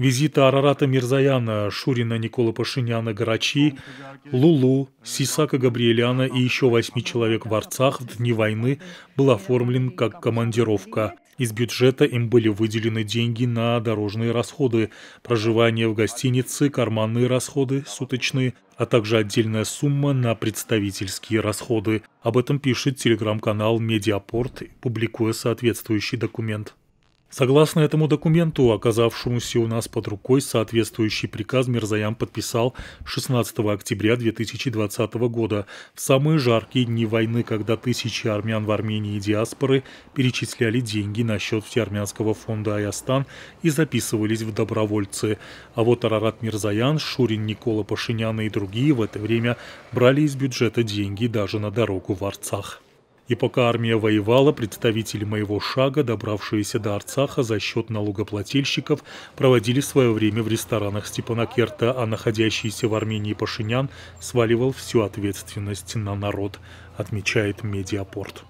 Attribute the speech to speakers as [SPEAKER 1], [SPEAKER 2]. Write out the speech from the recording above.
[SPEAKER 1] визиты Арарата Мирзаяна, Шурина Никола Пашиняна Гарачи, Лулу, Сисака Габриэляна и еще восьми человек в Арцах в дни войны был оформлен как командировка. Из бюджета им были выделены деньги на дорожные расходы, проживание в гостинице, карманные расходы, суточные, а также отдельная сумма на представительские расходы. Об этом пишет телеграм-канал «Медиапорт», публикуя соответствующий документ. Согласно этому документу, оказавшемуся у нас под рукой, соответствующий приказ Мирзаян подписал 16 октября 2020 года, в самые жаркие дни войны, когда тысячи армян в Армении и диаспоры перечисляли деньги на счет Всеармянского фонда «Аястан» и записывались в добровольцы. А вот Арарат Мирзаян, Шурин Никола Пашиняна и другие в это время брали из бюджета деньги даже на дорогу в Арцах. И пока армия воевала, представители моего шага, добравшиеся до Арцаха за счет налогоплательщиков, проводили свое время в ресторанах Степанакерта, а находящийся в Армении Пашинян сваливал всю ответственность на народ, отмечает Медиапорт.